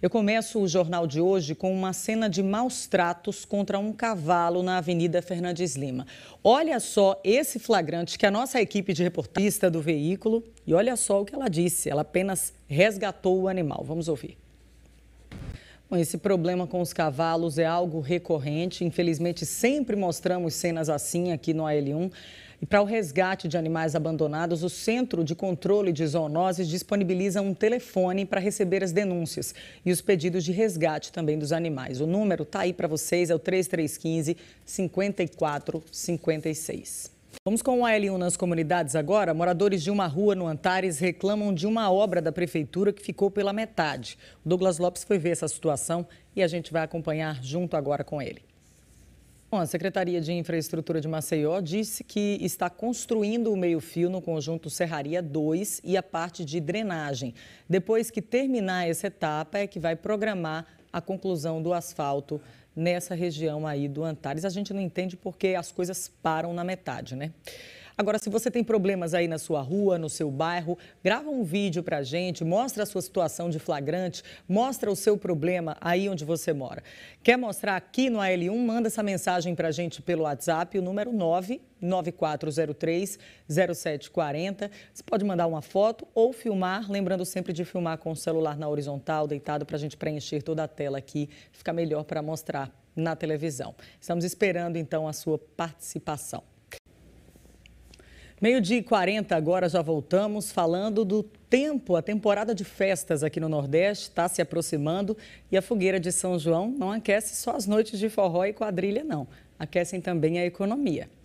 Eu começo o jornal de hoje com uma cena de maus tratos contra um cavalo na Avenida Fernandes Lima. Olha só esse flagrante que a nossa equipe de reportista do veículo e olha só o que ela disse. Ela apenas resgatou o animal. Vamos ouvir. Bom, esse problema com os cavalos é algo recorrente. Infelizmente, sempre mostramos cenas assim aqui no AL1. E para o resgate de animais abandonados, o Centro de Controle de Zoonoses disponibiliza um telefone para receber as denúncias e os pedidos de resgate também dos animais. O número está aí para vocês, é o 3315 5456. Vamos com o L1 nas comunidades agora. Moradores de uma rua no Antares reclamam de uma obra da prefeitura que ficou pela metade. O Douglas Lopes foi ver essa situação e a gente vai acompanhar junto agora com ele. Bom, a Secretaria de Infraestrutura de Maceió disse que está construindo o meio-fio no conjunto Serraria 2 e a parte de drenagem. Depois que terminar essa etapa, é que vai programar a conclusão do asfalto nessa região aí do Antares. A gente não entende porque as coisas param na metade, né? Agora, se você tem problemas aí na sua rua, no seu bairro, grava um vídeo para a gente, mostra a sua situação de flagrante, mostra o seu problema aí onde você mora. Quer mostrar aqui no AL1? Manda essa mensagem para a gente pelo WhatsApp, o número 9 9403 0740. Você pode mandar uma foto ou filmar, lembrando sempre de filmar com o celular na horizontal, deitado, para a gente preencher toda a tela aqui. Fica melhor para mostrar na televisão. Estamos esperando então a sua participação. Meio-dia e 40, agora já voltamos falando do tempo. A temporada de festas aqui no Nordeste está se aproximando e a fogueira de São João não aquece só as noites de forró e quadrilha, não. Aquecem também a economia.